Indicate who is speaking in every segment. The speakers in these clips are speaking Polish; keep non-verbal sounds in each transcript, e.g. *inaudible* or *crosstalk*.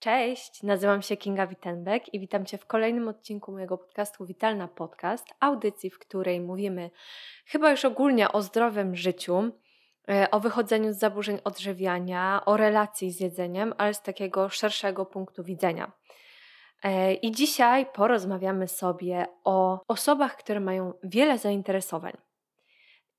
Speaker 1: Cześć, nazywam się Kinga Witenbek i witam Cię w kolejnym odcinku mojego podcastu Witalna Podcast, audycji, w której mówimy chyba już ogólnie o zdrowym życiu, e, o wychodzeniu z zaburzeń odżywiania, o relacji z jedzeniem, ale z takiego szerszego punktu widzenia. E, I dzisiaj porozmawiamy sobie o osobach, które mają wiele zainteresowań.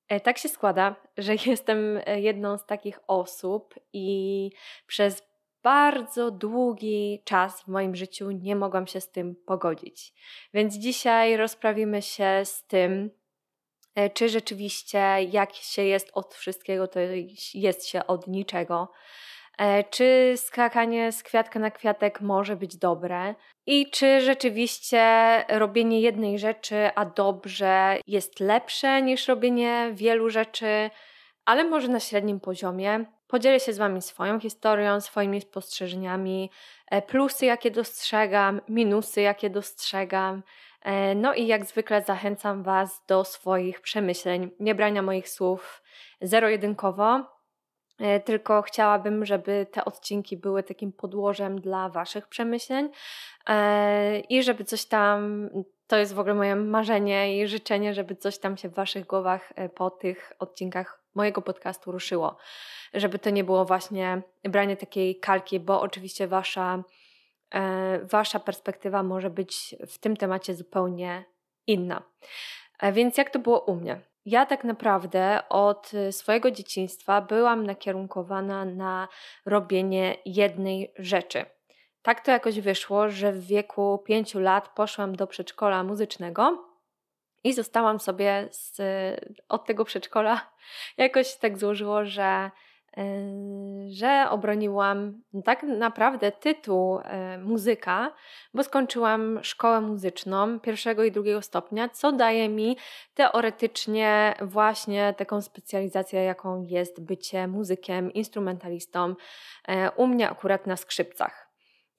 Speaker 1: E, tak się składa, że *laughs* jestem jedną z takich osób i przez bardzo długi czas w moim życiu nie mogłam się z tym pogodzić. Więc dzisiaj rozprawimy się z tym, e, czy rzeczywiście jak się jest od wszystkiego, to jest się od niczego. E, czy skakanie z kwiatka na kwiatek może być dobre? I czy rzeczywiście robienie jednej rzeczy, a dobrze, jest lepsze niż robienie wielu rzeczy, ale może na średnim poziomie? Podzielę się z Wami swoją historią, swoimi spostrzeżeniami, e, plusy, jakie dostrzegam, minusy, jakie dostrzegam. E, no i jak zwykle zachęcam Was do swoich przemyśleń, nie brania moich słów zero-jedynkowo, e, tylko chciałabym, żeby te odcinki były takim podłożem dla Waszych przemyśleń i żeby coś tam, to jest w ogóle moje marzenie i życzenie, żeby coś tam się w Waszych głowach po tych odcinkach mojego podcastu ruszyło. Żeby to nie było właśnie branie takiej kalki, bo oczywiście wasza, e, wasza perspektywa może być w tym temacie zupełnie inna. E, więc jak to było u mnie? Ja tak naprawdę od swojego dzieciństwa byłam nakierunkowana na robienie jednej rzeczy. Tak to jakoś wyszło, że w wieku pięciu lat poszłam do przedszkola muzycznego i zostałam sobie z, od tego przedszkola. *laughs* Jakoś tak złożyło, że, y, że obroniłam tak naprawdę tytuł y, muzyka, bo skończyłam szkołę muzyczną pierwszego i drugiego stopnia, co daje mi teoretycznie właśnie taką specjalizację, jaką jest bycie muzykiem, instrumentalistą. Y, u mnie akurat na skrzypcach.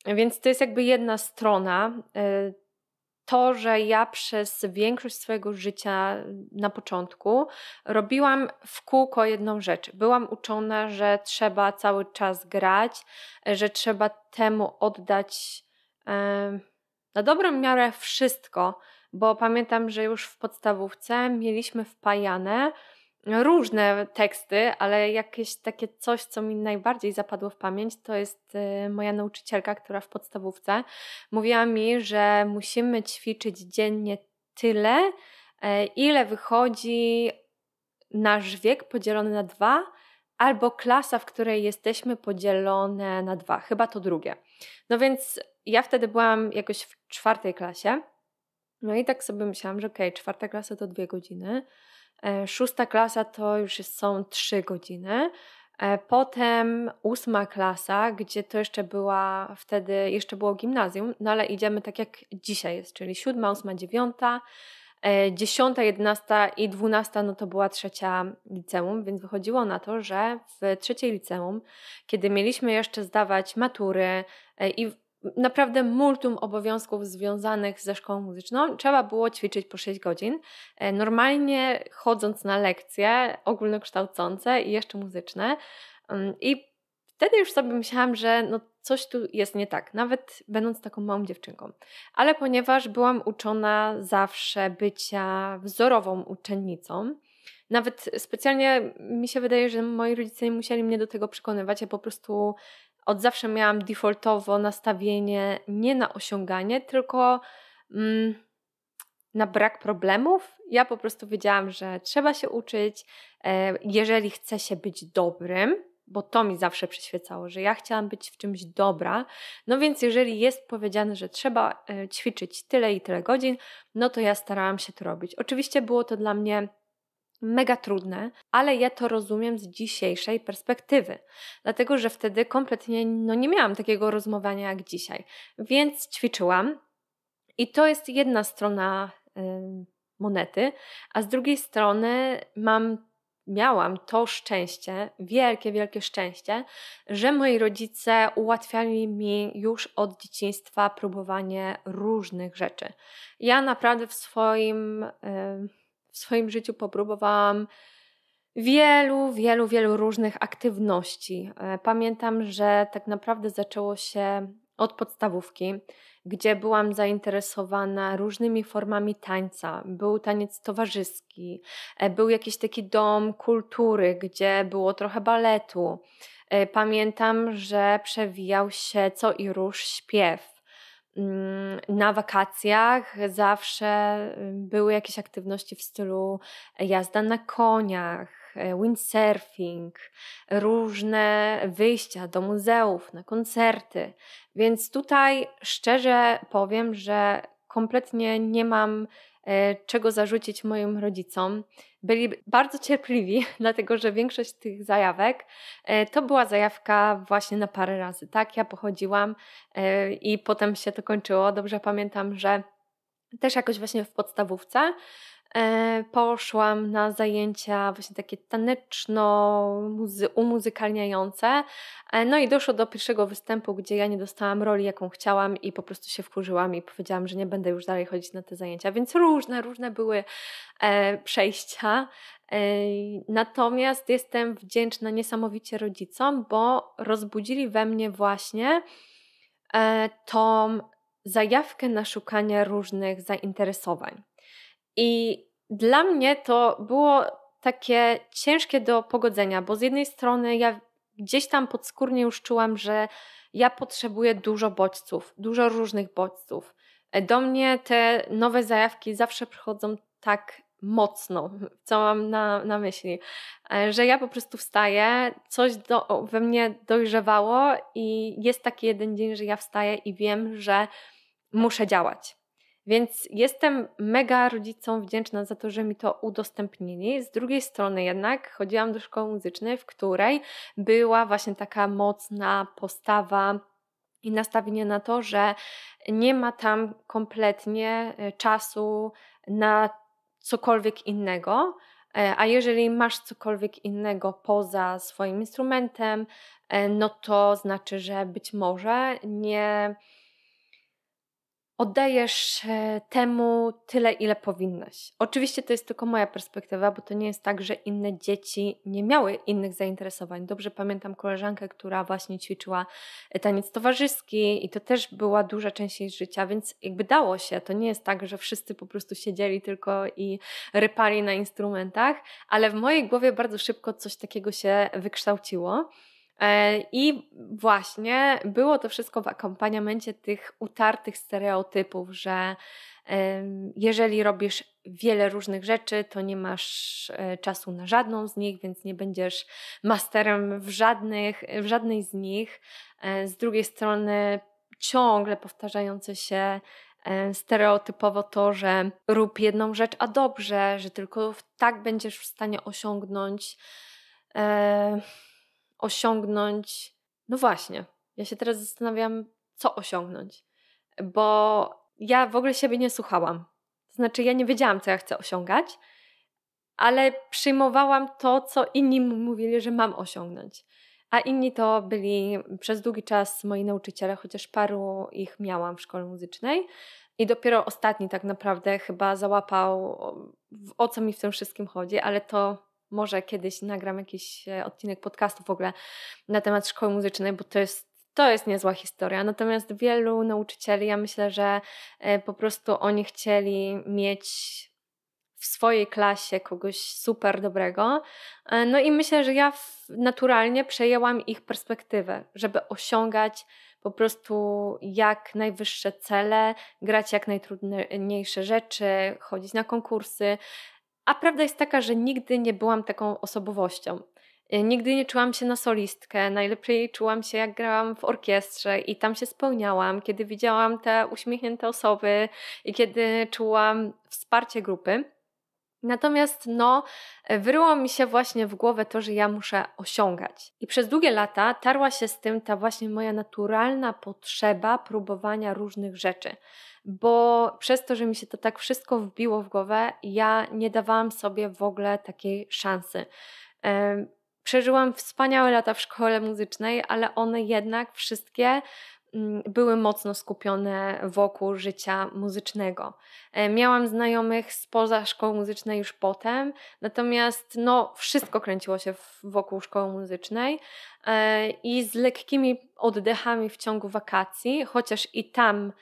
Speaker 1: Więc to jest jakby jedna strona to, że ja przez większość swojego życia na początku robiłam w kółko jedną rzecz. Byłam uczona, że trzeba cały czas grać, że trzeba temu oddać na dobrą miarę wszystko, bo pamiętam, że już w podstawówce mieliśmy wpajane, różne teksty, ale jakieś takie coś, co mi najbardziej zapadło w pamięć, to jest y, moja nauczycielka, która w podstawówce mówiła mi, że musimy ćwiczyć dziennie tyle, e, ile wychodzi nasz wiek podzielony na dwa, albo klasa, w której jesteśmy podzielone na dwa, chyba to drugie. No więc ja wtedy byłam jakoś w czwartej klasie. No i tak sobie myślałam, że okej, okay, czwarta klasa to dwie godziny E, szósta klasa to już są trzy godziny. E, potem ósma klasa, gdzie to jeszcze była wtedy, jeszcze było gimnazjum, no ale idziemy tak jak dzisiaj jest, czyli siódma, ósma, dziewiąta, e, dziesiąta, jedenasta i dwunasta, no to była trzecia liceum, więc wychodziło na to, że w trzeciej liceum, kiedy mieliśmy jeszcze zdawać matury i naprawdę multum obowiązków związanych ze szkołą muzyczną. Trzeba było ćwiczyć po 6 godzin. E, normalnie chodząc na lekcje ogólnokształcące i jeszcze muzyczne. Mm, I wtedy już sobie myślałam, że no coś tu jest nie tak, nawet będąc taką małą dziewczynką. Ale ponieważ byłam uczona zawsze bycia wzorową uczennicą, nawet specjalnie mi się wydaje, że moi rodzice nie musieli mnie do tego przekonywać. Ja po prostu od zawsze miałam defaultowo nastawienie nie na osiąganie, tylko mm, na brak problemów. Ja po prostu wiedziałam, że trzeba się uczyć, e, jeżeli chce się być dobrym, bo to mi zawsze przyświecało, że ja chciałam być w czymś dobra. No więc jeżeli jest powiedziane, że trzeba e, ćwiczyć tyle i tyle godzin, no to ja starałam się to robić. Oczywiście było to dla mnie mega trudne, ale ja to rozumiem z dzisiejszej perspektywy, dlatego że wtedy kompletnie no, nie miałam takiego rozmowania jak dzisiaj, więc ćwiczyłam i to jest jedna strona y, monety, a z drugiej strony mam. Miałam to szczęście, wielkie, wielkie szczęście, że moi rodzice ułatwiali mi już od dzieciństwa próbowanie różnych rzeczy. Ja naprawdę w swoim y, w swoim życiu popróbowałam wielu, wielu, wielu różnych aktywności. E, pamiętam, że tak naprawdę zaczęło się od podstawówki, gdzie byłam zainteresowana różnymi formami tańca. Był taniec towarzyski, e, był jakiś taki dom kultury, gdzie było trochę baletu. E, pamiętam, że przewijał się co i róż śpiew. Mm, na wakacjach zawsze mm, były jakieś aktywności w stylu jazda na koniach, e, windsurfing, różne wyjścia do muzeów, na koncerty. Więc tutaj szczerze powiem, że kompletnie nie mam E, czego zarzucić moim rodzicom. Byli bardzo cierpliwi, *laughs* dlatego że większość tych zajawek e, to była zajawka właśnie na parę razy. Tak, ja pochodziłam e, i potem się to kończyło. Dobrze pamiętam, że też jakoś właśnie w podstawówce E, poszłam na zajęcia właśnie takie taneczno-umuzykalniające. E, no i doszło do pierwszego występu, gdzie ja nie dostałam roli, jaką chciałam i po prostu się wkurzyłam i powiedziałam, że nie będę już dalej chodzić na te zajęcia. Więc różne, różne były e, przejścia. natomiast jestem wdzięczna niesamowicie rodzicom, bo rozbudzili we mnie właśnie tą zajawkę na szukanie różnych zainteresowań. I dla mnie to było takie ciężkie do pogodzenia, bo z jednej strony ja gdzieś tam podskórnie już czułam, że ja potrzebuję dużo bodźców, dużo różnych bodźców. Do mnie te nowe zajawki zawsze przychodzą tak mocno, *laughs* co mam na, na myśli, e, że ja po prostu wstaję, coś do, we mnie dojrzewało i jest taki jeden dzień, że ja wstaję i wiem, że muszę działać. Więc jestem mega rodzicom wdzięczna za to, że mi to udostępnili. Z drugiej strony jednak chodziłam do szkoły muzycznej, w której była właśnie taka mocna postawa i nastawienie na to, że nie ma tam kompletnie e, czasu na cokolwiek innego. E, a jeżeli masz cokolwiek innego poza swoim instrumentem, e, no to znaczy, że być może nie oddajesz e, temu tyle, ile powinnaś. Oczywiście to jest tylko moja perspektywa, bo to nie jest tak, że inne dzieci nie miały innych zainteresowań. Dobrze pamiętam koleżankę, która właśnie ćwiczyła e, taniec towarzyski i to też była duża część jej życia, więc jakby dało się. To nie jest tak, że wszyscy po prostu siedzieli tylko i rypali na instrumentach, ale w mojej głowie bardzo szybko coś takiego się wykształciło. E, I właśnie było to wszystko w akompaniamencie tych utartych stereotypów, że jeżeli robisz wiele różnych rzeczy, to nie masz e, czasu na żadną z nich, więc nie będziesz masterem w, żadnych, w żadnej z nich. E, z drugiej strony ciągle powtarzające się stereotypowo to, że rób jedną rzecz, a dobrze, że tylko tak będziesz w stanie osiągnąć osiągnąć. No właśnie, ja się teraz zastanawiam, co osiągnąć, bo ja w ogóle siebie nie słuchałam. To znaczy, ja nie wiedziałam, co ja chcę osiągać, ale przyjmowałam to, co inni mówili, że mam osiągnąć. A inni to byli przez długi czas moi nauczyciele, chociaż paru ich miałam w szkole muzycznej. I dopiero ostatni tak naprawdę chyba załapał, o co mi w tym wszystkim chodzi, ale to może kiedyś nagram jakiś e, odcinek podcastu w ogóle na temat szkoły muzycznej, bo to jest to jest niezła historia. Natomiast wielu nauczycieli, ja myślę, że e, po prostu oni chcieli mieć w swojej klasie kogoś super dobrego. E, no i myślę, że ja naturalnie przejęłam ich perspektywę, żeby osiągać po prostu jak najwyższe cele, grać jak najtrudniejsze rzeczy, chodzić na konkursy. A prawda jest taka, że nigdy nie byłam taką osobowością. E, nigdy nie czułam się na solistkę. Najlepiej czułam się, jak grałam w orkiestrze i tam się spełniałam, kiedy widziałam te uśmiechnięte osoby i kiedy czułam wsparcie grupy. Natomiast no, e, wyryło mi się właśnie w głowę to, że ja muszę osiągać. I przez długie lata tarła się z tym ta właśnie moja naturalna potrzeba próbowania różnych rzeczy. Bo przez to, że mi się to tak wszystko wbiło w głowę, ja nie dawałam sobie w ogóle takiej szansy. Przeżyłam wspaniałe lata w szkole muzycznej, ale one jednak wszystkie były mocno skupione wokół życia muzycznego. E, miałam znajomych spoza szkoły muzycznej już potem, natomiast no, wszystko kręciło się wokół szkoły muzycznej e, i z lekkimi oddechami w ciągu wakacji, chociaż i tam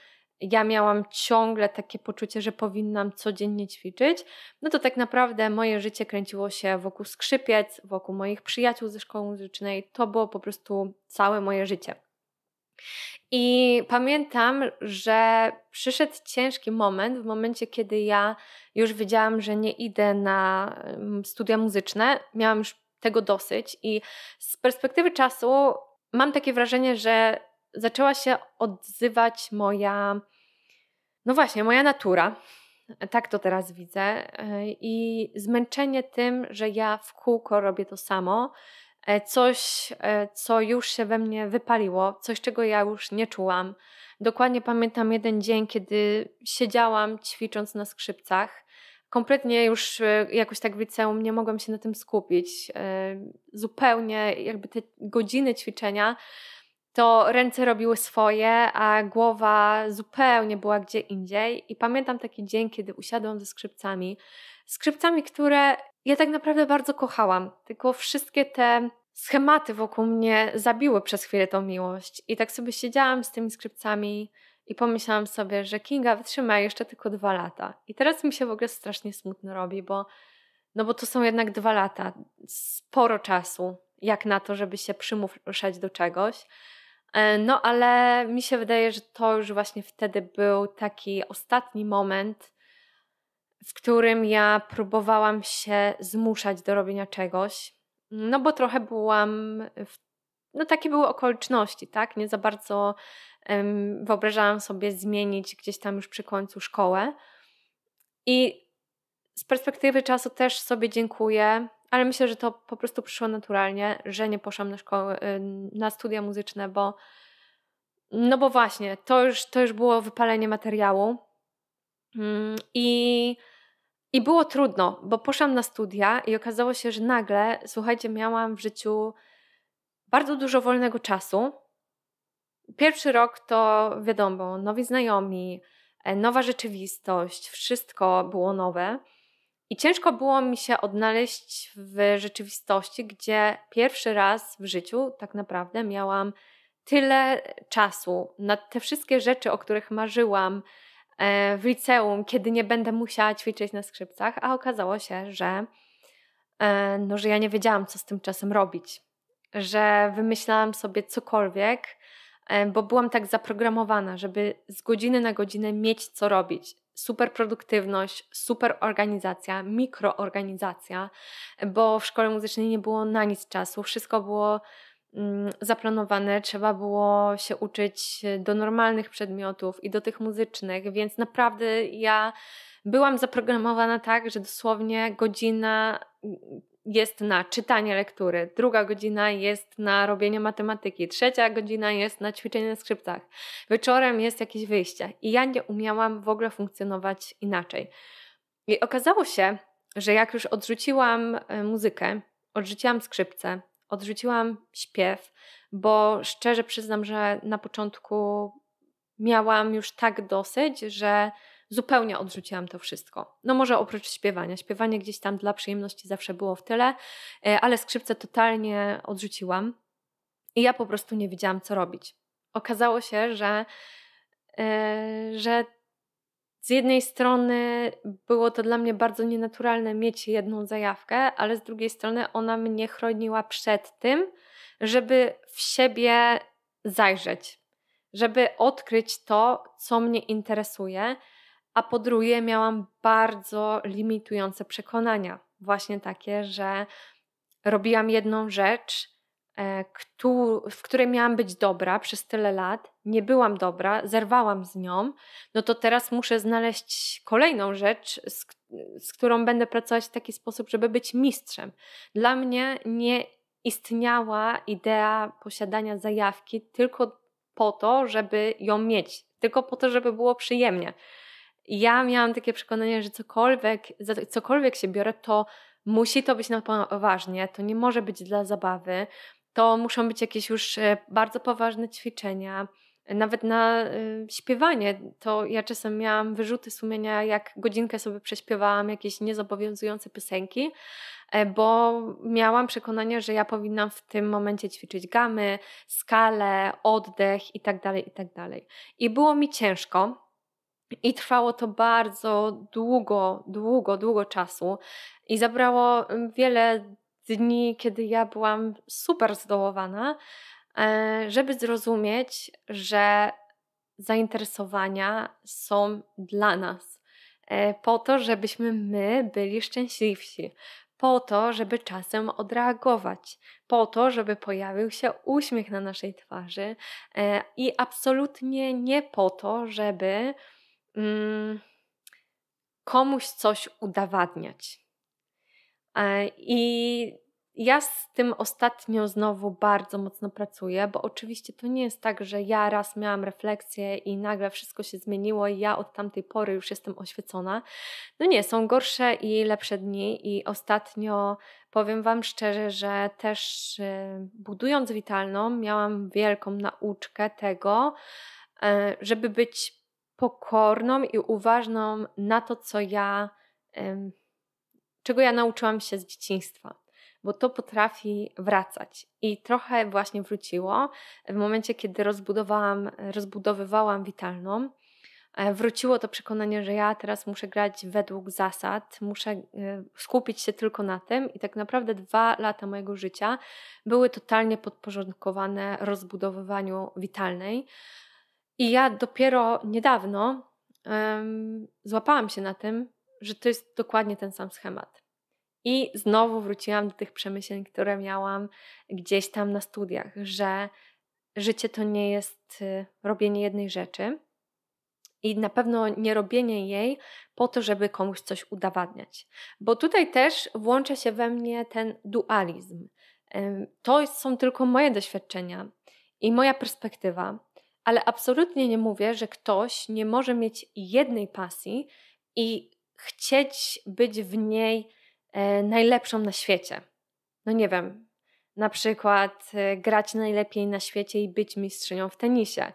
Speaker 1: ja miałam ciągle takie poczucie, że powinnam codziennie ćwiczyć, no to tak naprawdę moje życie kręciło się wokół skrzypiec, wokół moich przyjaciół ze szkoły muzycznej. To było po prostu całe moje życie. I pamiętam, że przyszedł ciężki moment, w momencie, kiedy ja już wiedziałam, że nie idę na studia muzyczne, miałam już tego dosyć, i z perspektywy czasu mam takie wrażenie, że zaczęła się odzywać moja, no właśnie, moja natura. Tak to teraz widzę. E, I zmęczenie tym, że ja w kółko robię to samo, E, coś, e, co już się we mnie wypaliło, coś, czego ja już nie czułam. Dokładnie pamiętam jeden dzień, kiedy siedziałam ćwicząc na skrzypcach. Kompletnie już e, jakoś tak w liceum nie mogłam się na tym skupić. Zupełnie jakby te godziny ćwiczenia to ręce robiły swoje, a głowa zupełnie była gdzie indziej. I pamiętam taki dzień, kiedy usiadłam ze skrzypcami. Skrzypcami, które ja tak naprawdę bardzo kochałam, tylko wszystkie te schematy wokół mnie zabiły przez chwilę tą miłość. I tak sobie siedziałam z tymi skrypcami i pomyślałam sobie, że Kinga wytrzyma jeszcze tylko dwa lata. I teraz mi się w ogóle strasznie smutno robi, bo, no bo to są jednak dwa lata, sporo czasu, jak na to, żeby się przymuszać do czegoś. E, no ale mi się wydaje, że to już właśnie wtedy był taki ostatni moment, w którym ja próbowałam się zmuszać do robienia czegoś, no bo trochę byłam, w, no takie były okoliczności, tak? Nie za bardzo um, wyobrażałam sobie zmienić gdzieś tam już przy końcu szkołę. I z perspektywy czasu też sobie dziękuję, ale myślę, że to po prostu przyszło naturalnie, że nie poszłam na szkołę, y, na studia muzyczne, bo no bo właśnie, to już, to już było wypalenie materiału. Mm, I i było trudno, bo poszłam na studia i okazało się, że nagle, słuchajcie, miałam w życiu bardzo dużo wolnego czasu. Pierwszy rok to wiadomo, nowi znajomi, e, nowa rzeczywistość, wszystko było nowe. I ciężko było mi się odnaleźć w rzeczywistości, gdzie pierwszy raz w życiu tak naprawdę miałam tyle czasu na te wszystkie rzeczy, o których marzyłam, E, w liceum, kiedy nie będę musiała ćwiczyć na skrzypcach, a okazało się, że, e, no, że ja nie wiedziałam, co z tym czasem robić, że wymyślałam sobie cokolwiek, e, bo byłam tak zaprogramowana, żeby z godziny na godzinę mieć co robić. Super produktywność, super organizacja, mikroorganizacja, bo w szkole muzycznej nie było na nic czasu, wszystko było Mm, zaplanowane, trzeba było się uczyć e, do normalnych przedmiotów i do tych muzycznych, więc naprawdę ja byłam zaprogramowana tak, że dosłownie godzina mm, jest na czytanie lektury, druga godzina jest na robienie matematyki, trzecia godzina jest na ćwiczenie na skrzypcach, wieczorem jest jakieś wyjście i ja nie umiałam w ogóle funkcjonować inaczej. I okazało się, że jak już odrzuciłam e, muzykę, odrzuciłam skrzypce, odrzuciłam śpiew, bo szczerze przyznam, że na początku miałam już tak dosyć, że zupełnie odrzuciłam to wszystko. No może oprócz śpiewania. Śpiewanie gdzieś tam dla przyjemności zawsze było w tyle, e, ale skrzypce totalnie odrzuciłam. I ja po prostu nie wiedziałam, co robić. Okazało się, że, yy, że z jednej strony było to dla mnie bardzo nienaturalne mieć jedną zajawkę, ale z drugiej strony ona mnie chroniła przed tym, żeby w siebie zajrzeć, żeby odkryć to, co mnie interesuje, a po drugie miałam bardzo limitujące przekonania, właśnie takie, że robiłam jedną rzecz E, w której miałam być dobra przez tyle lat, nie byłam dobra, zerwałam z nią, no to teraz muszę znaleźć kolejną rzecz, z, z którą będę pracować w taki sposób, żeby być mistrzem. Dla mnie nie istniała idea posiadania zajawki tylko po to, żeby ją mieć, tylko po to, żeby było przyjemnie. Ja miałam takie przekonanie, że cokolwiek, za cokolwiek się biorę, to musi to być na poważnie, to nie może być dla zabawy, to muszą być jakieś już e, bardzo poważne ćwiczenia. Nawet na e, śpiewanie, to ja czasem miałam wyrzuty sumienia, jak godzinkę sobie prześpiewałam jakieś niezobowiązujące piosenki, e, bo miałam przekonanie, że ja powinnam w tym momencie ćwiczyć gamy, skalę, oddech itd. Tak itd. Tak I było mi ciężko, i trwało to bardzo długo, długo, długo czasu i zabrało wiele dni, kiedy ja byłam super zdołowana, e, żeby zrozumieć, że zainteresowania są dla nas. E, po to, żebyśmy my byli szczęśliwsi, po to, żeby czasem odreagować, po to, żeby pojawił się uśmiech na naszej twarzy e, i absolutnie nie po to, żeby mm, komuś coś udowadniać. E, I ja z tym ostatnio znowu bardzo mocno pracuję, bo oczywiście to nie jest tak, że ja raz miałam refleksję i nagle wszystko się zmieniło i ja od tamtej pory już jestem oświecona. No nie, są gorsze i lepsze dni i ostatnio powiem Wam szczerze, że też y, budując witalną miałam wielką nauczkę tego, e, żeby być pokorną i uważną na to, co ja czego ja nauczyłam się z dzieciństwa, bo to potrafi wracać. I trochę właśnie wróciło w momencie, kiedy rozbudowałam, rozbudowywałam witalną. E, wróciło to przekonanie, że ja teraz muszę grać według zasad, muszę e, skupić się tylko na tym, i tak naprawdę dwa lata mojego życia były totalnie podporządkowane rozbudowywaniu witalnej. I ja dopiero niedawno um, złapałam się na tym, że to jest dokładnie ten sam schemat. I znowu wróciłam do tych przemyśleń, które miałam gdzieś tam na studiach, że życie to nie jest y, robienie jednej rzeczy i na pewno nie robienie jej po to, żeby komuś coś udowadniać. Bo tutaj też włącza się we mnie ten dualizm. To są tylko moje doświadczenia i moja perspektywa, ale absolutnie nie mówię, że ktoś nie może mieć jednej pasji i chcieć być w niej E, najlepszą na świecie. No nie wiem, na przykład e, grać najlepiej na świecie i być mistrzynią w tenisie.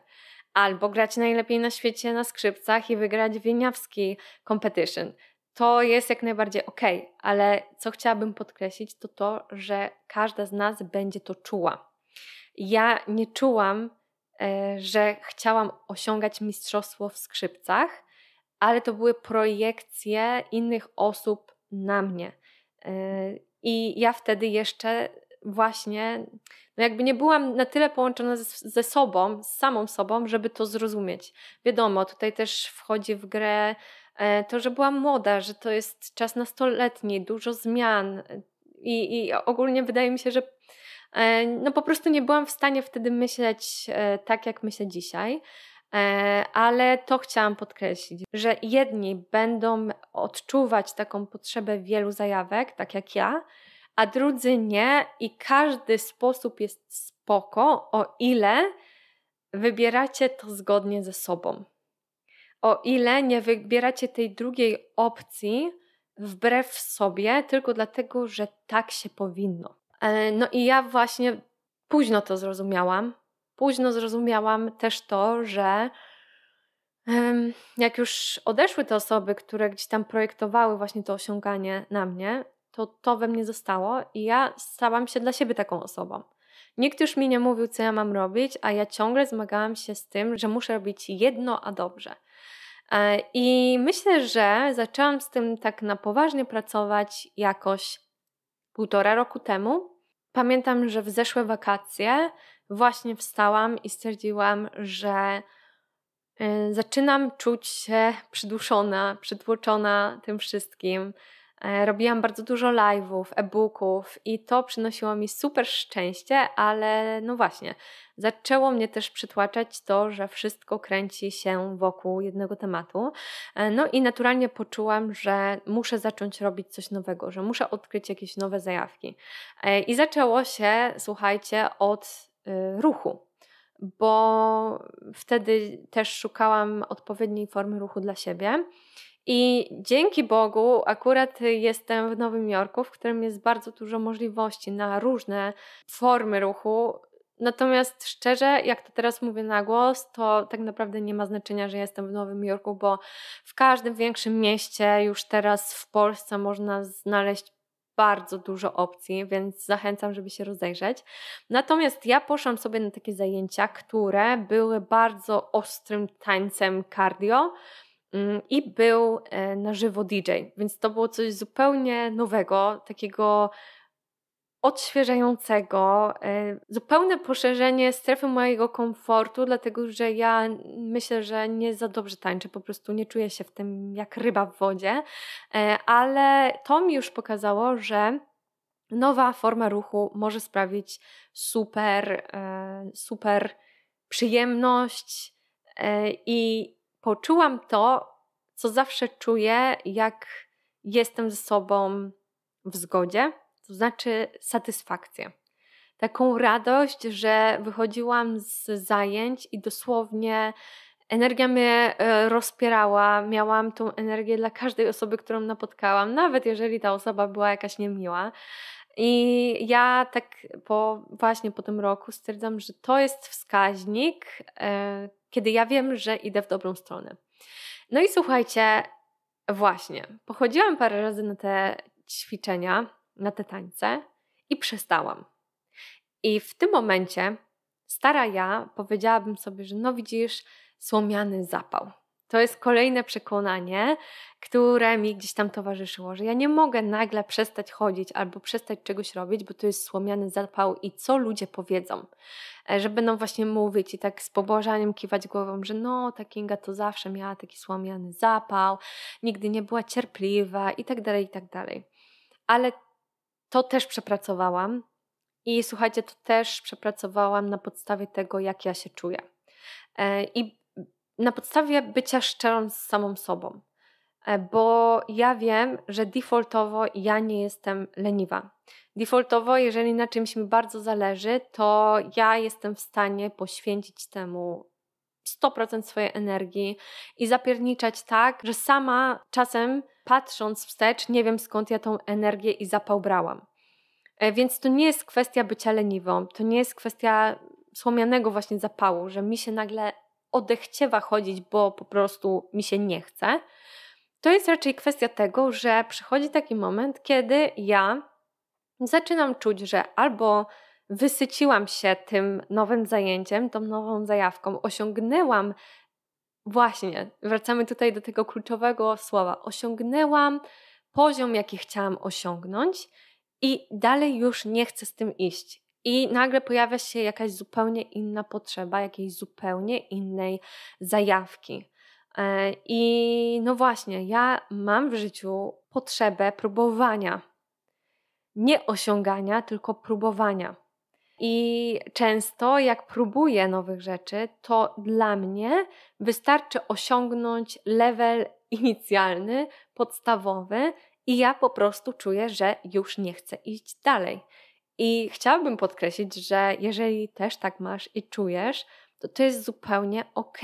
Speaker 1: Albo grać najlepiej na świecie na skrzypcach i wygrać wieniawski competition. To jest jak najbardziej ok, ale co chciałabym podkreślić, to to, że każda z nas będzie to czuła. Ja nie czułam, e, że chciałam osiągać mistrzostwo w skrzypcach, ale to były projekcje innych osób na mnie. Yy, I ja wtedy jeszcze właśnie, no jakby nie byłam na tyle połączona ze, ze, sobą, z samą sobą, żeby to zrozumieć. Wiadomo, tutaj też wchodzi w grę e, to, że byłam młoda, że to jest czas nastoletni, dużo zmian i, i ogólnie wydaje mi się, że e, no po prostu nie byłam w stanie wtedy myśleć e, tak, jak myślę dzisiaj. E, ale to chciałam podkreślić, że jedni będą odczuwać taką potrzebę wielu zajawek, tak jak ja, a drudzy nie i każdy sposób jest spoko, o ile wybieracie to zgodnie ze sobą. O ile nie wybieracie tej drugiej opcji wbrew sobie, tylko dlatego, że tak się powinno. E, no i ja właśnie późno to zrozumiałam, późno zrozumiałam też to, że jak już odeszły te osoby, które gdzieś tam projektowały właśnie to osiąganie na mnie, to to we mnie zostało i ja stałam się dla siebie taką osobą. Nikt już mi nie mówił, co ja mam robić, a ja ciągle zmagałam się z tym, że muszę robić jedno, a dobrze. E, I myślę, że zaczęłam z tym tak na poważnie pracować jakoś półtora roku temu. Pamiętam, że w zeszłe wakacje właśnie wstałam i stwierdziłam, że y, zaczynam czuć się przyduszona, przytłoczona tym wszystkim. E, robiłam bardzo dużo live'ów, e-booków i to przynosiło mi super szczęście, ale no właśnie, zaczęło mnie też przytłaczać to, że wszystko kręci się wokół jednego tematu. E, no i naturalnie poczułam, że muszę zacząć robić coś nowego, że muszę odkryć jakieś nowe zajawki. E, I zaczęło się, słuchajcie, od Y, ruchu, bo wtedy też szukałam odpowiedniej formy ruchu dla siebie. I dzięki Bogu akurat jestem w Nowym Jorku, w którym jest bardzo dużo możliwości na różne formy ruchu. Natomiast szczerze, jak to teraz mówię na głos, to tak naprawdę nie ma znaczenia, że jestem w Nowym Jorku, bo w każdym większym mieście już teraz w Polsce można znaleźć bardzo dużo opcji, więc zachęcam, żeby się rozejrzeć. Natomiast ja poszłam sobie na takie zajęcia, które były bardzo ostrym tańcem cardio mm, i był e, na żywo DJ, więc to było coś zupełnie nowego, takiego odświeżającego, e, zupełne poszerzenie strefy mojego komfortu, dlatego że ja myślę, że nie za dobrze tańczę, po prostu nie czuję się w tym jak ryba w wodzie, e, ale to mi już pokazało, że nowa forma ruchu może sprawić super, e, super przyjemność i poczułam to, co zawsze czuję, jak jestem ze sobą w zgodzie to znaczy satysfakcję. Taką radość, że wychodziłam z zajęć i dosłownie energia mnie e, rozpierała, miałam tą energię dla każdej osoby, którą napotkałam, nawet jeżeli ta osoba była jakaś niemiła. I ja tak po, właśnie po tym roku stwierdzam, że to jest wskaźnik, e, kiedy ja wiem, że idę w dobrą stronę. No i słuchajcie, właśnie, pochodziłam parę razy na te ćwiczenia na te tańce i przestałam. I w tym momencie stara ja powiedziałabym sobie, że no widzisz, słomiany zapał. To jest kolejne przekonanie, które mi gdzieś tam towarzyszyło, że ja nie mogę nagle przestać chodzić albo przestać czegoś robić, bo to jest słomiany zapał i co ludzie powiedzą, e, że będą właśnie mówić i tak z pobożaniem kiwać głową, że no, ta Kinga to zawsze miała taki słomiany zapał, nigdy nie była cierpliwa i tak dalej, i tak dalej. Ale to też przepracowałam. I słuchajcie, to też przepracowałam na podstawie tego, jak ja się czuję. E, I na podstawie bycia szczerą z samą sobą. E, bo ja wiem, że defaultowo ja nie jestem leniwa. Defaultowo, jeżeli na czymś mi bardzo zależy, to ja jestem w stanie poświęcić temu 100% swojej energii i zapierniczać tak, że sama czasem patrząc wstecz, nie wiem skąd ja tą energię i zapał brałam. E, więc to nie jest kwestia bycia leniwą, to nie jest kwestia słomianego właśnie zapału, że mi się nagle odechciewa chodzić, bo po prostu mi się nie chce. To jest raczej kwestia tego, że przychodzi taki moment, kiedy ja zaczynam czuć, że albo wysyciłam się tym nowym zajęciem, tą nową zajawką, osiągnęłam Właśnie, wracamy tutaj do tego kluczowego słowa. Osiągnęłam poziom, jaki chciałam osiągnąć, i dalej już nie chcę z tym iść. I nagle pojawia się jakaś zupełnie inna potrzeba, jakiejś zupełnie innej zajawki. E, I no właśnie, ja mam w życiu potrzebę próbowania. Nie osiągania, tylko próbowania. I często, jak próbuję nowych rzeczy, to dla mnie wystarczy osiągnąć level inicjalny, podstawowy, i ja po prostu czuję, że już nie chcę iść dalej. I chciałabym podkreślić, że jeżeli też tak masz i czujesz, to to jest zupełnie ok.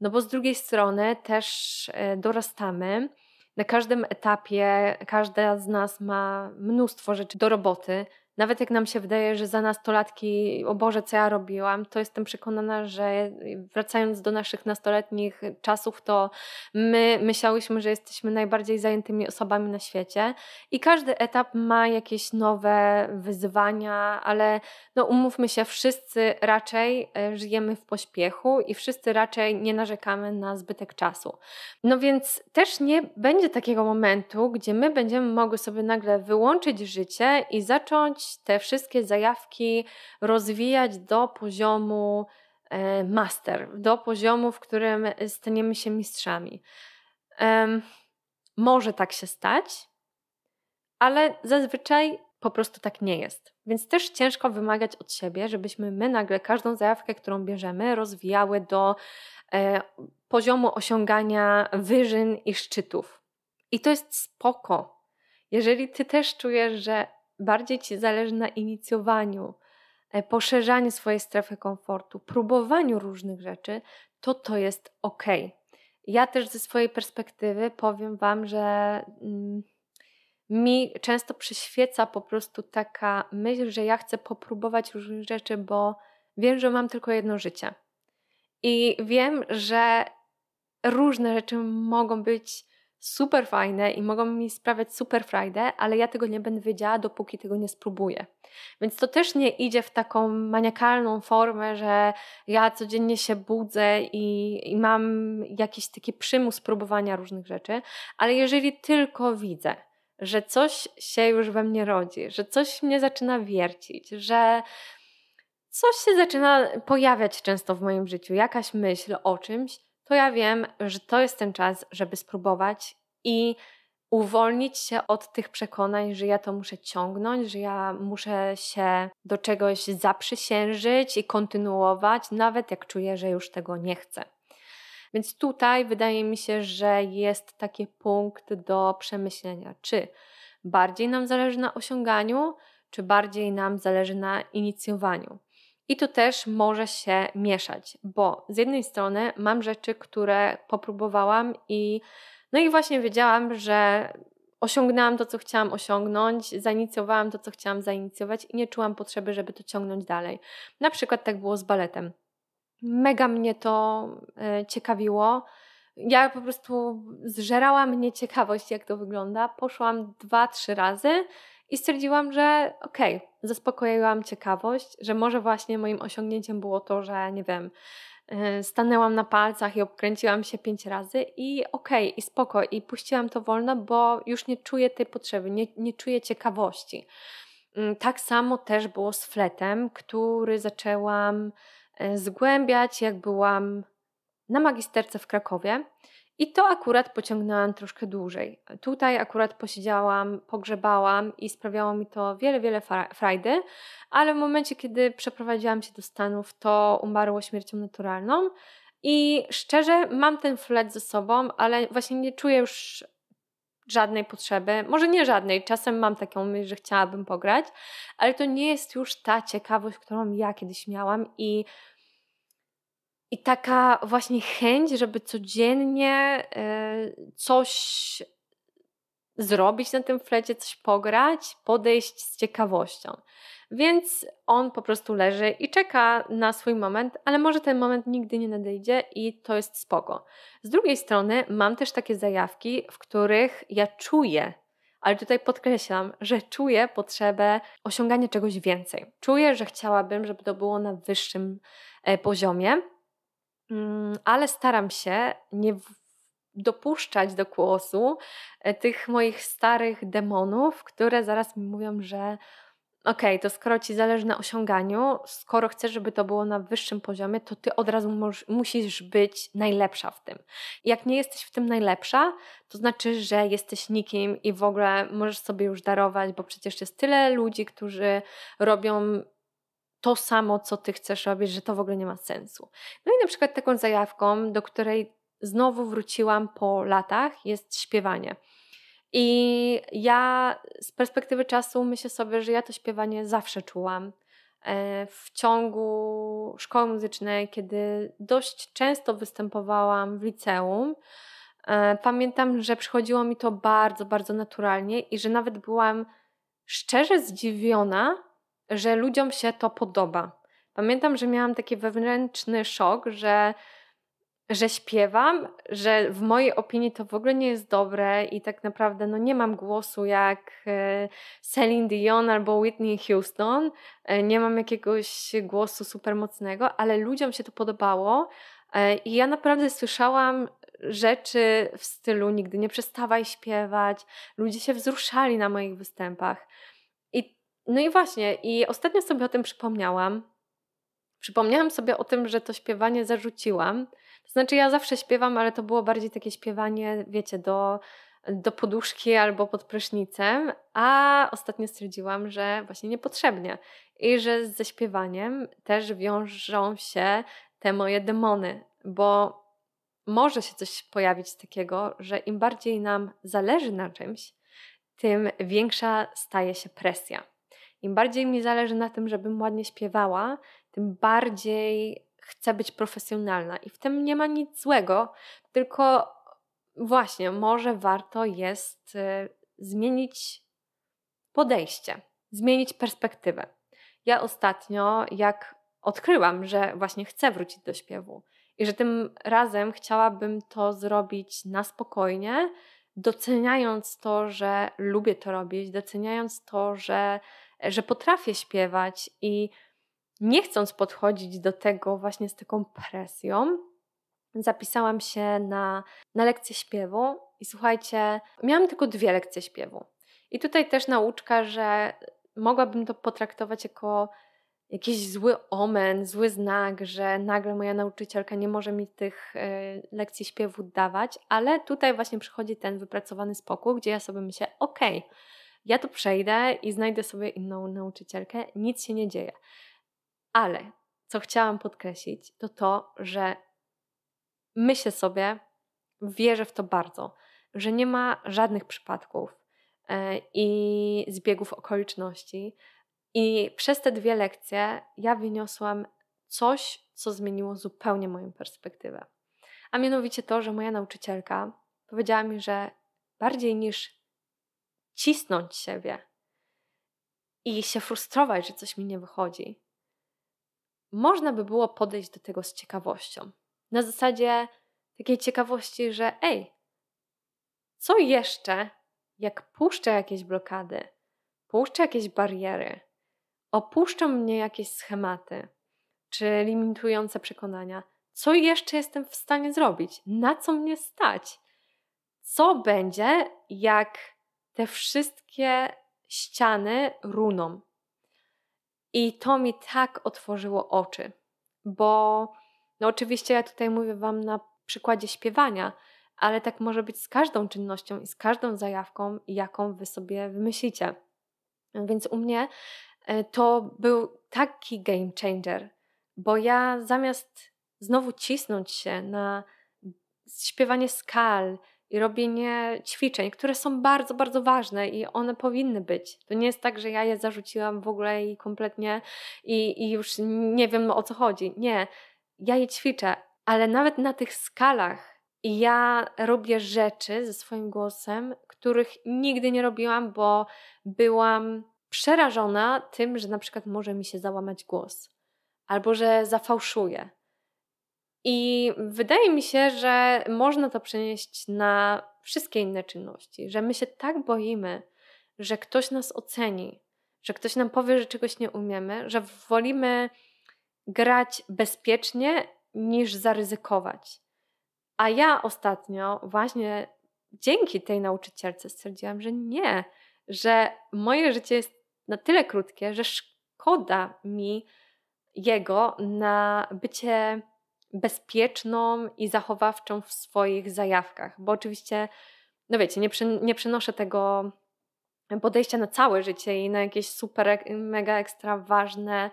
Speaker 1: No bo z drugiej strony też e, dorastamy. Na każdym etapie każda z nas ma mnóstwo rzeczy do roboty, nawet jak nam się wydaje, że za nastolatki, o Boże, co ja robiłam, to jestem przekonana, że wracając do naszych nastoletnich czasów, to my myślałyśmy, że jesteśmy najbardziej zajętymi osobami na świecie i każdy etap ma jakieś nowe wyzwania, ale no umówmy się, wszyscy raczej e, żyjemy w pośpiechu i wszyscy raczej nie narzekamy na zbytek czasu. No więc też nie będzie takiego momentu, gdzie my będziemy mogły sobie nagle wyłączyć życie i zacząć te wszystkie zajawki rozwijać do poziomu e, master, do poziomu, w którym staniemy się mistrzami. Może tak się stać, ale zazwyczaj po prostu tak nie jest. Więc też ciężko wymagać od siebie, żebyśmy my nagle każdą zajawkę, którą bierzemy, rozwijały do e, poziomu osiągania wyżyn i szczytów. I to jest spoko. Jeżeli ty też czujesz, że bardziej ci zależy na inicjowaniu, e, poszerzaniu swojej strefy komfortu, próbowaniu różnych rzeczy, to to jest ok. Ja też ze swojej perspektywy powiem Wam, że mm, mi często przyświeca po prostu taka myśl, że ja chcę popróbować różnych rzeczy, bo wiem, że mam tylko jedno życie. I wiem, że różne rzeczy mogą być super fajne i mogą mi sprawiać super frajdę, ale ja tego nie będę wiedziała, dopóki tego nie spróbuję. Więc to też nie idzie w taką maniakalną formę, że ja codziennie się budzę i, i mam jakiś taki przymus próbowania różnych rzeczy, ale jeżeli tylko widzę, że coś się już we mnie rodzi, że coś mnie zaczyna wiercić, że coś się zaczyna pojawiać często w moim życiu, jakaś myśl o czymś, to ja wiem, że to jest ten czas, żeby spróbować i uwolnić się od tych przekonań, że ja to muszę ciągnąć, że ja muszę się do czegoś zaprzysiężyć i kontynuować, nawet jak czuję, że już tego nie chcę. Więc tutaj wydaje mi się, że jest taki punkt do przemyślenia, czy bardziej nam zależy na osiąganiu, czy bardziej nam zależy na inicjowaniu. I tu też może się mieszać, bo z jednej strony mam rzeczy, które popróbowałam i no i właśnie wiedziałam, że osiągnęłam to, co chciałam osiągnąć, zainicjowałam to, co chciałam zainicjować i nie czułam potrzeby, żeby to ciągnąć dalej. Na przykład tak było z baletem. Mega mnie to e, ciekawiło. Ja po prostu zżerała mnie ciekawość, jak to wygląda. Poszłam dwa, trzy razy i stwierdziłam, że okej, okay, zaspokoiłam ciekawość, że może właśnie moim osiągnięciem było to, że nie wiem, y, stanęłam na palcach i obkręciłam się pięć razy i okej, okay, i spoko, i puściłam to wolno, bo już nie czuję tej potrzeby, nie, nie czuję ciekawości. Mm, tak samo też było z fletem, który zaczęłam y, zgłębiać, jak byłam na magisterce w Krakowie i to akurat pociągnęłam troszkę dłużej. Tutaj akurat posiedziałam, pogrzebałam i sprawiało mi to wiele, wiele frajdy, ale w momencie, kiedy przeprowadziłam się do Stanów, to umarło śmiercią naturalną. I szczerze, mam ten flet ze sobą, ale właśnie nie czuję już żadnej potrzeby, może nie żadnej, czasem mam taką myśl, że chciałabym pograć, ale to nie jest już ta ciekawość, którą ja kiedyś miałam i i taka właśnie chęć, żeby codziennie e, coś zrobić na tym flecie, coś pograć, podejść z ciekawością. Więc on po prostu leży i czeka na swój moment, ale może ten moment nigdy nie nadejdzie i to jest spoko. Z drugiej strony mam też takie zajawki, w których ja czuję, ale tutaj podkreślam, że czuję potrzebę osiągania czegoś więcej. Czuję, że chciałabym, żeby to było na wyższym e, poziomie. Mm, ale staram się nie dopuszczać do głosu e, tych moich starych demonów, które zaraz mi mówią, że okej, okay, to skoro ci zależy na osiąganiu, skoro chcesz, żeby to było na wyższym poziomie, to ty od razu musisz być najlepsza w tym. Jak nie jesteś w tym najlepsza, to znaczy, że jesteś nikim i w ogóle możesz sobie już darować, bo przecież jest tyle ludzi, którzy robią to samo, co ty chcesz robić, że to w ogóle nie ma sensu. No i na przykład taką zajawką, do której znowu wróciłam po latach, jest śpiewanie. I ja z perspektywy czasu myślę sobie, że ja to śpiewanie zawsze czułam. E, w ciągu szkoły muzycznej, kiedy dość często występowałam w liceum, e, pamiętam, że przychodziło mi to bardzo, bardzo naturalnie i że nawet byłam szczerze zdziwiona, że ludziom się to podoba. Pamiętam, że miałam taki wewnętrzny szok, że, że śpiewam, że w mojej opinii to w ogóle nie jest dobre i tak naprawdę no, nie mam głosu jak e, Celine Dion albo Whitney Houston, e, nie mam jakiegoś głosu supermocnego, ale ludziom się to podobało e, i ja naprawdę słyszałam rzeczy w stylu nigdy nie przestawaj śpiewać, ludzie się wzruszali na moich występach. No i właśnie, i ostatnio sobie o tym przypomniałam. Przypomniałam sobie o tym, że to śpiewanie zarzuciłam. To znaczy, ja zawsze śpiewam, ale to było bardziej takie śpiewanie, wiecie, do, do poduszki albo pod prysznicem, a ostatnio stwierdziłam, że właśnie niepotrzebnie i że ze śpiewaniem też wiążą się te moje demony, bo może się coś pojawić takiego, że im bardziej nam zależy na czymś, tym większa staje się presja. Im bardziej mi zależy na tym, żebym ładnie śpiewała, tym bardziej chcę być profesjonalna. I w tym nie ma nic złego, tylko właśnie może warto jest y, zmienić podejście, zmienić perspektywę. Ja ostatnio, jak odkryłam, że właśnie chcę wrócić do śpiewu i że tym razem chciałabym to zrobić na spokojnie, doceniając to, że lubię to robić, doceniając to, że że potrafię śpiewać i nie chcąc podchodzić do tego właśnie z taką presją, zapisałam się na, na lekcję śpiewu i słuchajcie, miałam tylko dwie lekcje śpiewu. I tutaj też nauczka, że mogłabym to potraktować jako jakiś zły omen, zły znak, że nagle moja nauczycielka nie może mi tych e, lekcji śpiewu dawać, ale tutaj właśnie przychodzi ten wypracowany spokój, gdzie ja sobie myślę, okej, okay, ja to przejdę i znajdę sobie inną nauczycielkę, nic się nie dzieje. Ale co chciałam podkreślić, to to, że myślę sobie, wierzę w to bardzo, że nie ma żadnych przypadków e, i zbiegów okoliczności. I przez te dwie lekcje ja wyniosłam coś, co zmieniło zupełnie moją perspektywę. A mianowicie to, że moja nauczycielka powiedziała mi, że bardziej niż cisnąć siebie i się frustrować, że coś mi nie wychodzi, można by było podejść do tego z ciekawością. Na zasadzie takiej ciekawości, że ej, co jeszcze, jak puszczę jakieś blokady, puszczę jakieś bariery, opuszczą mnie jakieś schematy czy limitujące przekonania, co jeszcze jestem w stanie zrobić, na co mnie stać, co będzie, jak te wszystkie ściany runą. I to mi tak otworzyło oczy, bo no oczywiście ja tutaj mówię Wam na przykładzie śpiewania, ale tak może być z każdą czynnością i z każdą zajawką, jaką Wy sobie wymyślicie. Więc u mnie e, to był taki game changer, bo ja zamiast znowu cisnąć się na śpiewanie skal, i robienie ćwiczeń, które są bardzo, bardzo ważne i one powinny być. To nie jest tak, że ja je zarzuciłam w ogóle i kompletnie i, i już nie wiem o co chodzi. Nie, ja je ćwiczę, ale nawet na tych skalach ja robię rzeczy ze swoim głosem, których nigdy nie robiłam, bo byłam przerażona tym, że na przykład może mi się załamać głos albo że zafałszuję i wydaje mi się, że można to przenieść na wszystkie inne czynności, że my się tak boimy, że ktoś nas oceni, że ktoś nam powie, że czegoś nie umiemy, że wolimy grać bezpiecznie niż zaryzykować. A ja ostatnio właśnie dzięki tej nauczycielce stwierdziłam, że nie, że moje życie jest na tyle krótkie, że szkoda mi jego na bycie bezpieczną i zachowawczą w swoich zajawkach, bo oczywiście, no wiecie, nie, przy, nie przynoszę tego podejścia na całe życie i na jakieś super, mega ekstra ważne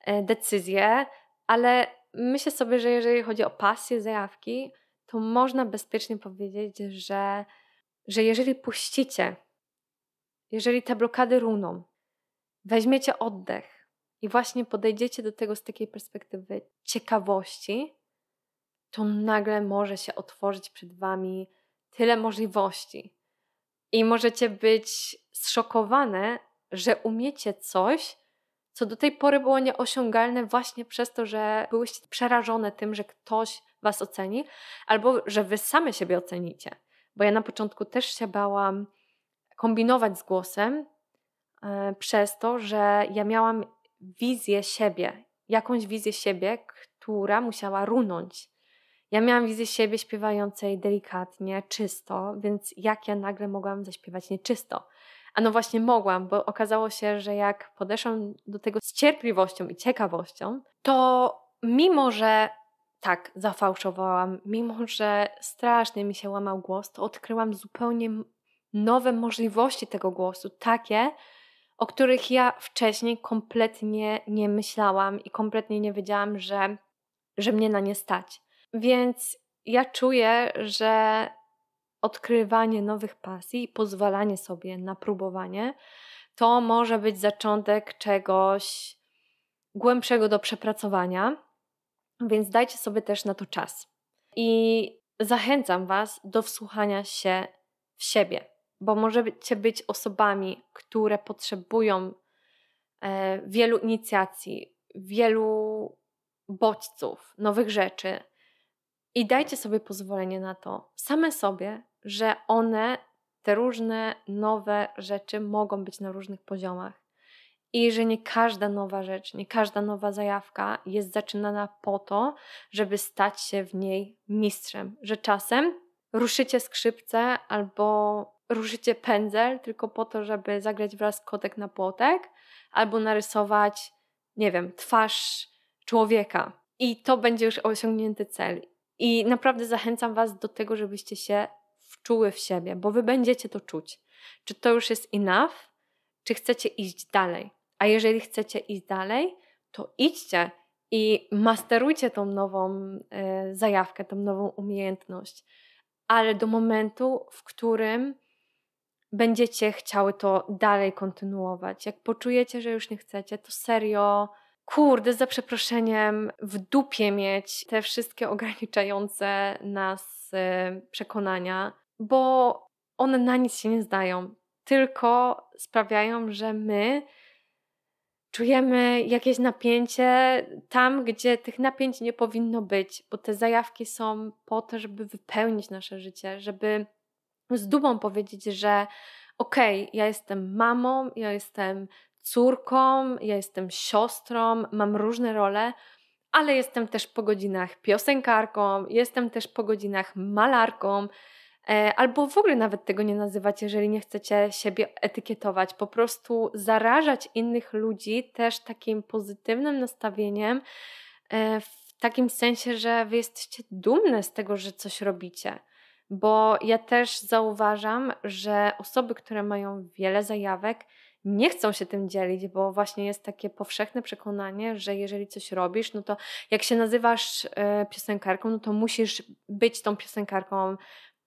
Speaker 1: e, decyzje, ale myślę sobie, że jeżeli chodzi o pasję, zajawki, to można bezpiecznie powiedzieć, że, że jeżeli puścicie, jeżeli te blokady runą, weźmiecie oddech i właśnie podejdziecie do tego z takiej perspektywy ciekawości, to nagle może się otworzyć przed Wami tyle możliwości. I możecie być zszokowane, że umiecie coś, co do tej pory było nieosiągalne właśnie przez to, że byłyście przerażone tym, że ktoś Was oceni, albo że Wy same siebie ocenicie. Bo ja na początku też się bałam kombinować z głosem, yy, przez to, że ja miałam wizję siebie, jakąś wizję siebie, która musiała runąć. Ja miałam wizję siebie śpiewającej delikatnie, czysto, więc jak ja nagle mogłam zaśpiewać nieczysto? A no właśnie mogłam, bo okazało się, że jak podeszłam do tego z cierpliwością i ciekawością, to mimo, że tak zafałszowałam, mimo, że strasznie mi się łamał głos, to odkryłam zupełnie nowe możliwości tego głosu, takie, o których ja wcześniej kompletnie nie myślałam i kompletnie nie wiedziałam, że, że mnie na nie stać. Więc ja czuję, że odkrywanie nowych pasji, pozwalanie sobie na próbowanie, to może być zaczątek czegoś głębszego do przepracowania, więc dajcie sobie też na to czas. I zachęcam Was do wsłuchania się w siebie, bo możecie być osobami, które potrzebują e, wielu inicjacji, wielu bodźców, nowych rzeczy i dajcie sobie pozwolenie na to, same sobie, że one, te różne nowe rzeczy mogą być na różnych poziomach. I że nie każda nowa rzecz, nie każda nowa zajawka jest zaczynana po to, żeby stać się w niej mistrzem. Że czasem ruszycie skrzypce albo ruszycie pędzel tylko po to, żeby zagrać wraz kotek na płotek albo narysować, nie wiem, twarz człowieka. I to będzie już osiągnięty cel. I naprawdę zachęcam Was do tego, żebyście się wczuły w siebie, bo Wy będziecie to czuć. Czy to już jest enough, czy chcecie iść dalej? A jeżeli chcecie iść dalej, to idźcie i masterujcie tą nową e, zajawkę, tą nową umiejętność, ale do momentu, w którym będziecie chciały to dalej kontynuować. Jak poczujecie, że już nie chcecie, to serio kurde, za przeproszeniem, w dupie mieć te wszystkie ograniczające nas y, przekonania, bo one na nic się nie zdają, tylko sprawiają, że my czujemy jakieś napięcie tam, gdzie tych napięć nie powinno być, bo te zajawki są po to, żeby wypełnić nasze życie, żeby z dumą powiedzieć, że okej, okay, ja jestem mamą, ja jestem córką, ja jestem siostrą, mam różne role, ale jestem też po godzinach piosenkarką, jestem też po godzinach malarką, e, albo w ogóle nawet tego nie nazywać, jeżeli nie chcecie siebie etykietować. Po prostu zarażać innych ludzi też takim pozytywnym nastawieniem, e, w takim sensie, że wy jesteście dumne z tego, że coś robicie. Bo ja też zauważam, że osoby, które mają wiele zajawek, nie chcą się tym dzielić, bo właśnie jest takie powszechne przekonanie, że jeżeli coś robisz, no to jak się nazywasz e, piosenkarką, no to musisz być tą piosenkarką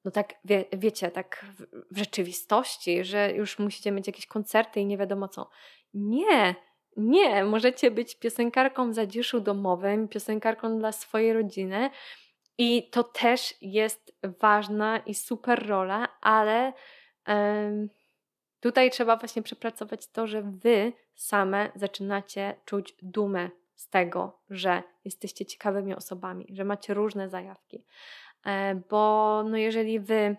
Speaker 1: no tak, wie, wiecie, tak w, rzeczywistości, że już musicie mieć jakieś koncerty i nie wiadomo co. Nie, nie, możecie być piosenkarką w zaciszu domowym, piosenkarką dla swojej rodziny i to też jest ważna i super rola, ale um, Tutaj trzeba właśnie przepracować to, że wy same zaczynacie czuć dumę z tego, że jesteście ciekawymi osobami, że macie różne zajawki. E, bo no jeżeli wy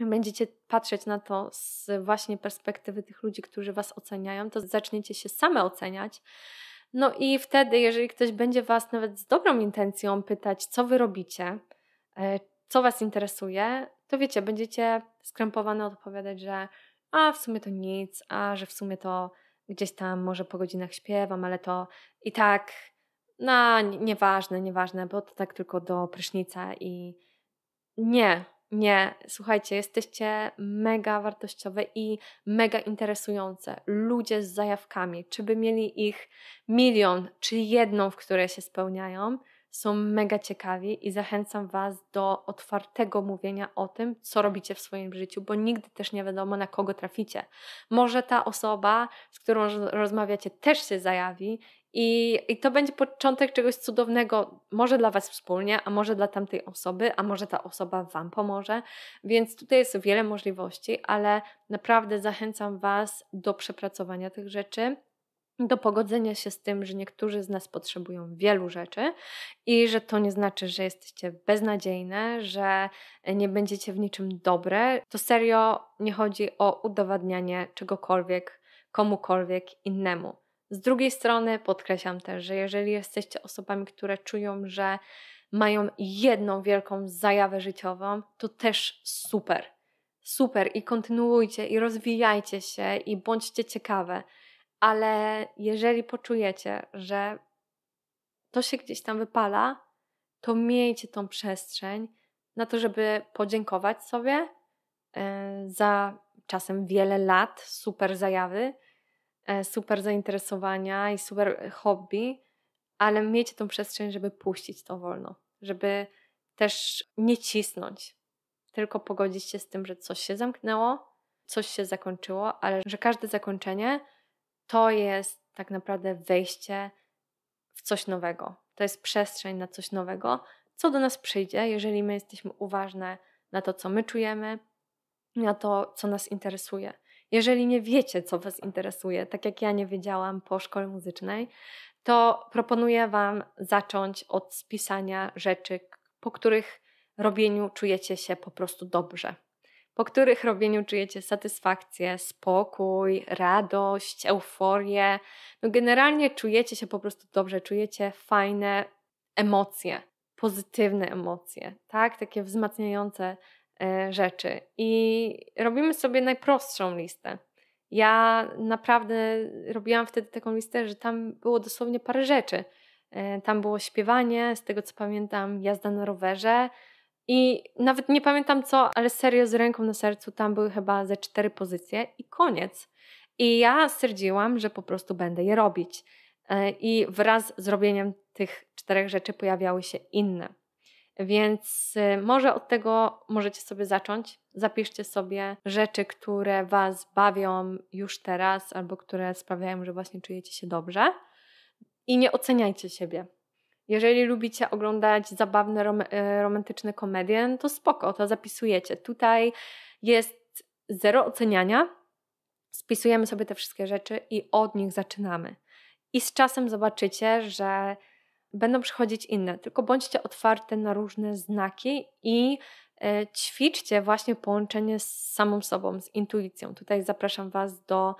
Speaker 1: będziecie patrzeć na to z właśnie perspektywy tych ludzi, którzy was oceniają, to zaczniecie się same oceniać. No i wtedy, jeżeli ktoś będzie was nawet z dobrą intencją pytać, co wy robicie, e, co was interesuje, to wiecie, będziecie skrępowane odpowiadać, że a w sumie to nic, a że w sumie to gdzieś tam może po godzinach śpiewam, ale to i tak, no nieważne, nieważne, bo to tak tylko do prysznica i nie, nie, słuchajcie, jesteście mega wartościowe i mega interesujące. Ludzie z zajawkami, czy by mieli ich milion, czy jedną, w której się spełniają – są mega ciekawi i zachęcam Was do otwartego mówienia o tym, co robicie w swoim życiu, bo nigdy też nie wiadomo, na kogo traficie. Może ta osoba, z którą rozmawiacie, też się zajawi i, I to będzie początek czegoś cudownego, może dla Was wspólnie, a może dla tamtej osoby, a może ta osoba Wam pomoże. Więc tutaj jest wiele możliwości, ale naprawdę zachęcam Was do przepracowania tych rzeczy, do pogodzenia się z tym, że niektórzy z nas potrzebują wielu rzeczy i że to nie znaczy, że jesteście beznadziejne, że nie będziecie w niczym dobre. To serio nie chodzi o udowadnianie czegokolwiek komukolwiek innemu. Z drugiej strony podkreślam też, że jeżeli jesteście osobami, które czują, że mają jedną wielką zajawę życiową, to też super. Super i kontynuujcie i rozwijajcie się i bądźcie ciekawe ale jeżeli poczujecie, że to się gdzieś tam wypala, to miejcie tą przestrzeń na to, żeby podziękować sobie e, za czasem wiele lat super zajawy, e, super zainteresowania i super hobby, ale miejcie tą przestrzeń, żeby puścić to wolno, żeby też nie cisnąć, tylko pogodzić się z tym, że coś się zamknęło, coś się zakończyło, ale że każde zakończenie to jest tak naprawdę wejście w coś nowego. To jest przestrzeń na coś nowego, co do nas przyjdzie, jeżeli my jesteśmy uważne na to, co my czujemy, na to, co nas interesuje. Jeżeli nie wiecie, co Was interesuje, tak jak ja nie wiedziałam po szkole muzycznej, to proponuję Wam zacząć od spisania rzeczy, po których robieniu czujecie się po prostu dobrze po których robieniu czujecie satysfakcję, spokój, radość, euforię. No generalnie czujecie się po prostu dobrze, czujecie fajne emocje, pozytywne emocje, tak? Takie wzmacniające e, rzeczy. I robimy sobie najprostszą listę. Ja naprawdę robiłam wtedy taką listę, że tam było dosłownie parę rzeczy. E, tam było śpiewanie, z tego co pamiętam, jazda na rowerze, i nawet nie pamiętam co, ale serio z ręką na sercu tam były chyba ze cztery pozycje i koniec. I ja stwierdziłam, że po prostu będę je robić. E, I wraz z robieniem tych czterech rzeczy pojawiały się inne. Więc e, może od tego możecie sobie zacząć. Zapiszcie sobie rzeczy, które Was bawią już teraz, albo które sprawiają, że właśnie czujecie się dobrze. I nie oceniajcie siebie. Jeżeli lubicie oglądać zabawne, rom e, romantyczne komedie, to spoko, to zapisujecie. Tutaj jest zero oceniania, spisujemy sobie te wszystkie rzeczy i od nich zaczynamy. I z czasem zobaczycie, że będą przychodzić inne, tylko bądźcie otwarte na różne znaki i e, ćwiczcie właśnie połączenie z samą sobą, z intuicją. Tutaj zapraszam Was do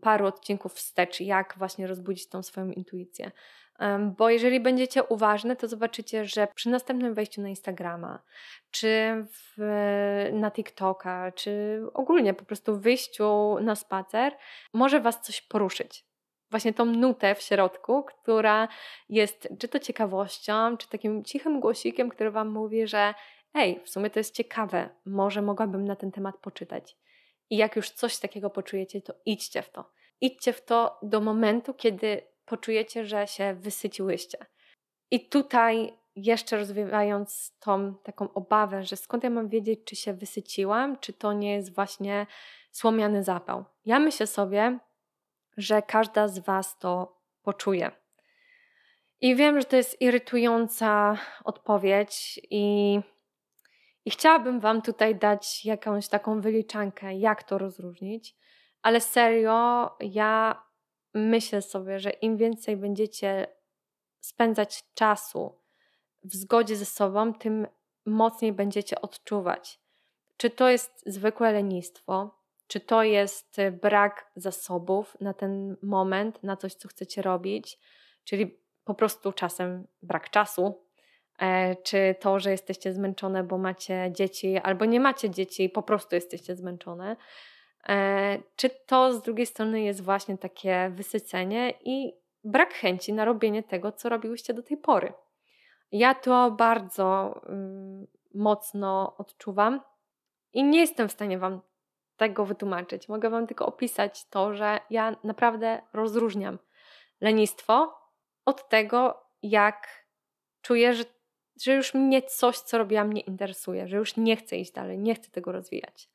Speaker 1: paru odcinków wstecz, jak właśnie rozbudzić tą swoją intuicję. Bo jeżeli będziecie uważne, to zobaczycie, że przy następnym wejściu na Instagrama, czy w, na TikToka, czy ogólnie po prostu wyjściu na spacer, może Was coś poruszyć. Właśnie tą nutę w środku, która jest czy to ciekawością, czy takim cichym głosikiem, który Wam mówi, że ej, w sumie to jest ciekawe, może mogłabym na ten temat poczytać. I jak już coś takiego poczujecie, to idźcie w to. Idźcie w to do momentu, kiedy poczujecie, że się wysyciłyście. I tutaj jeszcze rozwijając tą taką obawę, że skąd ja mam wiedzieć, czy się wysyciłam, czy to nie jest właśnie słomiany zapał. Ja myślę sobie, że każda z Was to poczuje. I wiem, że to jest irytująca odpowiedź, i, i chciałabym Wam tutaj dać jakąś taką wyliczankę, jak to rozróżnić, ale serio, ja myślę sobie, że im więcej będziecie spędzać czasu w zgodzie ze sobą, tym mocniej będziecie odczuwać. Czy to jest zwykłe lenistwo, czy to jest y, brak zasobów na ten moment, na coś, co chcecie robić, czyli po prostu czasem brak czasu, e, czy to, że jesteście zmęczone, bo macie dzieci, albo nie macie dzieci, i po prostu jesteście zmęczone. E, czy to z drugiej strony jest właśnie takie wysycenie i brak chęci na robienie tego, co robiłyście do tej pory? Ja to bardzo mm, mocno odczuwam i nie jestem w stanie Wam tego wytłumaczyć. Mogę Wam tylko opisać to, że ja naprawdę rozróżniam lenistwo od tego, jak czuję, że, że już mnie coś, co robiłam, nie interesuje, że już nie chcę iść dalej, nie chcę tego rozwijać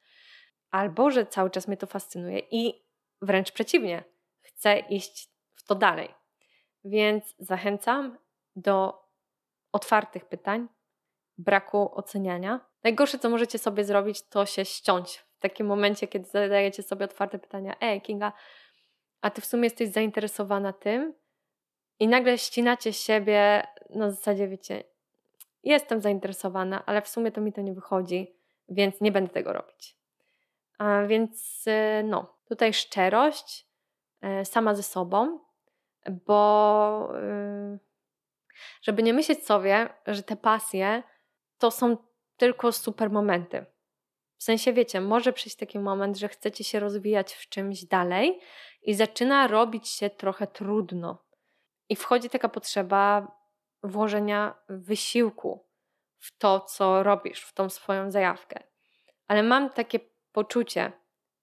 Speaker 1: albo że cały czas mnie to fascynuje i wręcz przeciwnie, chcę iść w to dalej. Więc zachęcam do otwartych pytań, braku oceniania. Najgorsze, co możecie sobie zrobić, to się ściąć w takim momencie, kiedy zadajecie sobie otwarte pytania. Ej, Kinga, a ty w sumie jesteś zainteresowana tym, i nagle ścinacie siebie na zasadzie, wiecie, jestem zainteresowana, ale w sumie to mi to nie wychodzi, więc nie będę tego robić. Więc y, no, tutaj szczerość y, sama ze sobą, bo y, żeby nie myśleć sobie, że te pasje to są tylko super momenty. W sensie, wiecie, może przyjść taki moment, że chcecie się rozwijać w czymś dalej i zaczyna robić się trochę trudno. I wchodzi taka potrzeba włożenia wysiłku w to, co robisz, w tą swoją zajawkę. Ale mam takie poczucie,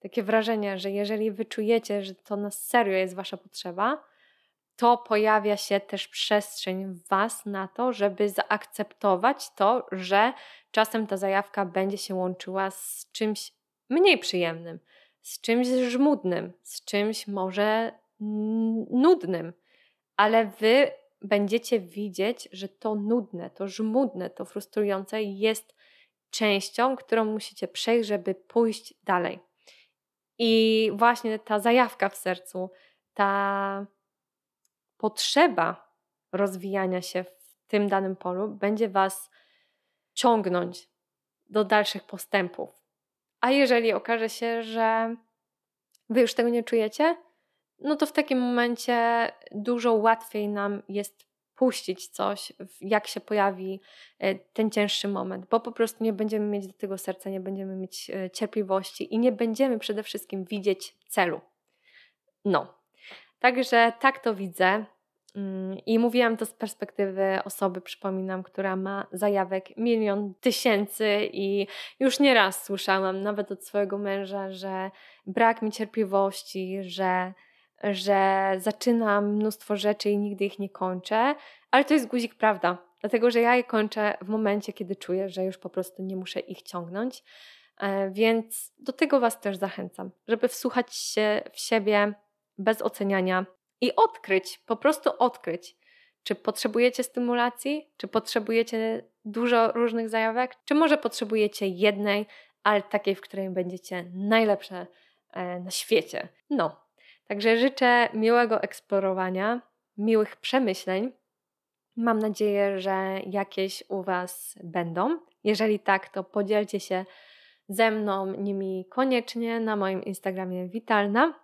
Speaker 1: takie wrażenie, że jeżeli wyczujecie, że to na serio jest wasza potrzeba, to pojawia się też przestrzeń w Was na to, żeby zaakceptować to, że czasem ta zajawka będzie się łączyła z czymś mniej przyjemnym, z czymś żmudnym, z czymś może nudnym, ale Wy będziecie widzieć, że to nudne, to żmudne, to frustrujące jest częścią, którą musicie przejść, żeby pójść dalej. I właśnie ta zajawka w sercu, ta potrzeba rozwijania się w tym danym polu będzie Was ciągnąć do dalszych postępów. A jeżeli okaże się, że Wy już tego nie czujecie, no to w takim momencie dużo łatwiej nam jest puścić coś, jak się pojawi e, ten cięższy moment, bo po prostu nie będziemy mieć do tego serca, nie będziemy mieć e, cierpliwości i nie będziemy przede wszystkim widzieć celu. No. Także tak to widzę. Mm, I mówiłam to z perspektywy osoby, przypominam, która ma zajawek milion tysięcy, i już nieraz słyszałam, nawet od swojego męża, że brak mi cierpliwości, że że zaczynam mnóstwo rzeczy i nigdy ich nie kończę, ale to jest guzik prawda, dlatego że ja je kończę w momencie, kiedy czuję, że już po prostu nie muszę ich ciągnąć. E, więc do tego Was też zachęcam, żeby wsłuchać się w siebie bez oceniania i odkryć, po prostu odkryć, czy potrzebujecie stymulacji, czy potrzebujecie dużo różnych zajawek, czy może potrzebujecie jednej, ale takiej, w której będziecie najlepsze e, na świecie. No, Także życzę miłego eksplorowania, miłych przemyśleń. Mam nadzieję, że jakieś u Was będą. Jeżeli tak, to podzielcie się ze mną nimi koniecznie na moim Instagramie Witalna.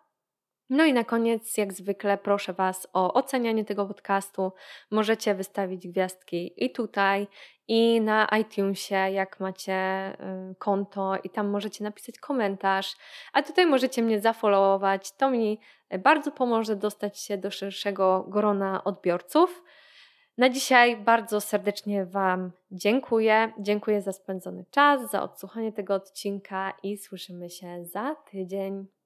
Speaker 1: No i na koniec, jak zwykle, proszę Was o ocenianie tego podcastu. Możecie wystawić gwiazdki i tutaj, i na iTunesie, jak macie y, konto, i tam możecie napisać komentarz. A tutaj możecie mnie zafollowować. To mi bardzo pomoże dostać się do szerszego grona odbiorców. Na dzisiaj bardzo serdecznie Wam dziękuję. Dziękuję za spędzony czas, za odsłuchanie tego odcinka i słyszymy się za tydzień.